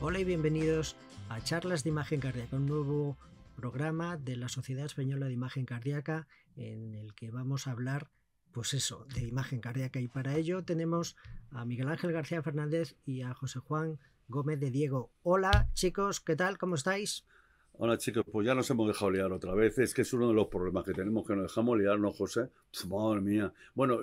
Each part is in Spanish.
Hola y bienvenidos a Charlas de Imagen Cardíaca, un nuevo programa de la Sociedad Española de Imagen Cardíaca en el que vamos a hablar, pues eso, de imagen cardíaca. Y para ello tenemos a Miguel Ángel García Fernández y a José Juan Gómez de Diego. Hola chicos, ¿qué tal? ¿Cómo estáis? Hola chicos, pues ya nos hemos dejado liar otra vez. Es que es uno de los problemas que tenemos, que nos dejamos liar, ¿no, José? madre mía. Bueno,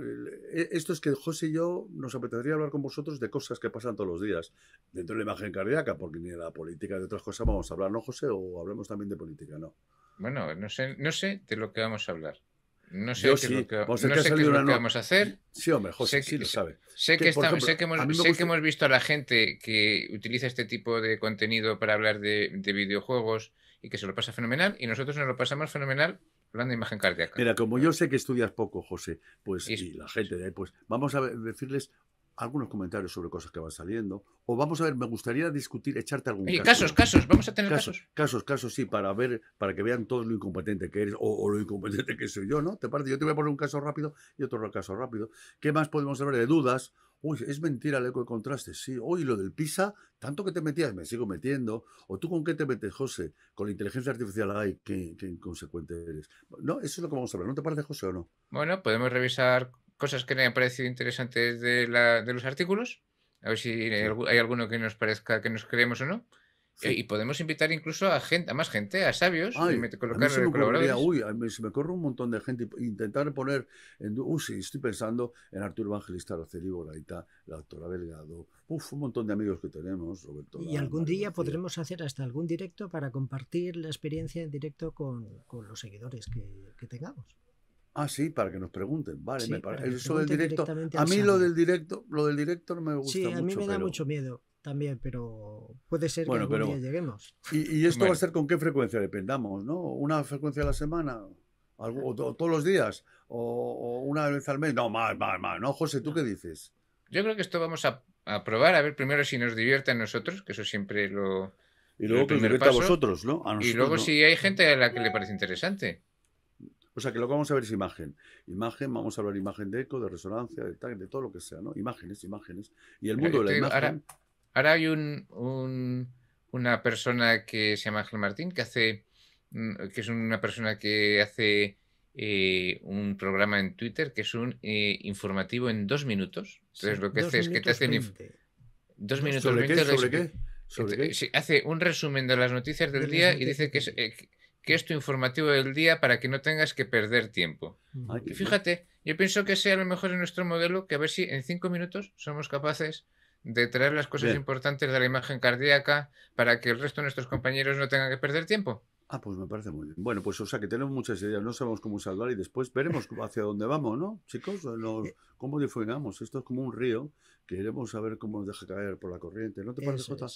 eh, esto es que José y yo nos apetecería hablar con vosotros de cosas que pasan todos los días dentro de la imagen cardíaca, porque ni de la política, de otras cosas vamos a hablar, ¿no, José? O hablemos también de política, ¿no? Bueno, no sé, no sé de lo que vamos a hablar. No sé qué vamos a hacer. Sí, hombre, José, sí lo sabe. Sé que, hemos, visto a la gente que utiliza este tipo de contenido para hablar de, videojuegos y que se lo pasa fenomenal y nosotros nos lo pasamos fenomenal hablando de imagen cardíaca. Mira, como yo sé que estudias poco, José, pues la gente de ahí, pues vamos a decirles algunos comentarios sobre cosas que van saliendo. O vamos a ver, me gustaría discutir, echarte algún comentario. Casos, casos, vamos a tener casos. Casos, casos, sí, para ver, para que vean todos lo incompetente que eres o, lo incompetente que soy yo, ¿no? ¿Te parece? Yo te voy a poner un caso rápido y otro caso rápido. ¿Qué más podemos saber de dudas? Uy, es mentira el eco de contraste, sí. Uy, lo del PISA, tanto que te metías, me sigo metiendo. ¿O tú con qué te metes, José? Con la inteligencia artificial, hay qué, inconsecuente eres. No, eso es lo que vamos a ver. ¿No te parece, José, o no? Bueno, podemos revisar cosas que me han parecido interesantes de, los artículos, a ver si hay alguno que nos parezca que nos creemos o no. Eh, y podemos invitar incluso a gente, a más gente, a sabios, Ay, y a me uy, mí se me corre un montón de gente. Intentar poner en sí, estoy pensando en Arturo Evangelista, Araceli Boraita, la doctora Belgado. uf, un montón de amigos que tenemos, Roberto. Y algún día podremos hacer hasta algún directo para compartir la experiencia en directo con, los seguidores que, que tengamos. Ah, sí, para que nos pregunten. Vale, me Eso del directo. A mí lo del directo, lo del directo no me gusta mucho. Sí, a mí me da mucho miedo también, pero puede ser que algún día lleguemos. Y, esto va a ser con qué frecuencia dependamos, ¿no? Una frecuencia a la semana. ¿O todos los días, o, una vez al mes. No, más, más, más. No, José, ¿tú qué dices? Yo creo que esto vamos a, probar, a ver primero si nos a nosotros, que eso siempre lo. Y luego que a vosotros, ¿no? y luego si hay gente a la que le parece interesante. O sea que lo que vamos a ver es imagen. Imagen, vamos a hablar imagen de eco, de resonancia, de de todo lo que sea, ¿no? Imágenes, imágenes. Y el eh, mundo de la imagen. Ahora, hay un, una persona que se llama Ángel Martín, que hace. Mm, que es una persona que hace eh, un programa en Twitter que es un eh, informativo en dos minutos. Entonces lo que hace es que te hacen. Dos minutos ¿Sobre qué? Hace un resumen de las noticias del día y dice que es que es informativo del día para que no tengas que perder tiempo. fíjate, yo pienso que sea lo mejor en nuestro modelo que a ver si en cinco minutos somos capaces de traer las cosas importantes de la imagen cardíaca para que el resto de nuestros compañeros no tengan que perder tiempo. Ah, pues me parece muy bien. Bueno, pues o sea que tenemos muchas ideas, no sabemos cómo salvar y después veremos hacia dónde vamos, ¿no? Chicos, eh, eh. cómo difuminamos? Esto es como un río queremos saber cómo nos deja caer por la corriente. ¿No te parece, Jota?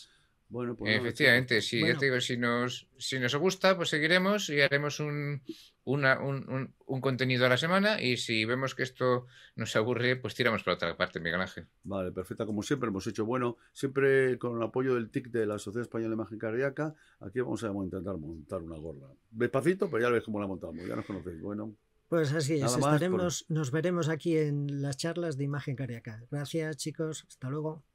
pues Efectivamente, digo, si nos, si nos gusta, pues seguiremos y haremos un, una, un, contenido a la semana y si vemos que esto nos aburre, pues tiramos para otra parte, Miguel Ángel. Vale, perfecta, como siempre hemos hecho. Bueno, siempre con el apoyo del TIC de la Sociedad Española de Imagen Cardíaca, aquí vamos a intentar montar una gorra. Despacito, pero ya ves cómo la montamos, ya nos conocéis. Bueno. Pues así es, nos veremos aquí en las charlas de Imagen Cardíaca. Gracias chicos, hasta luego.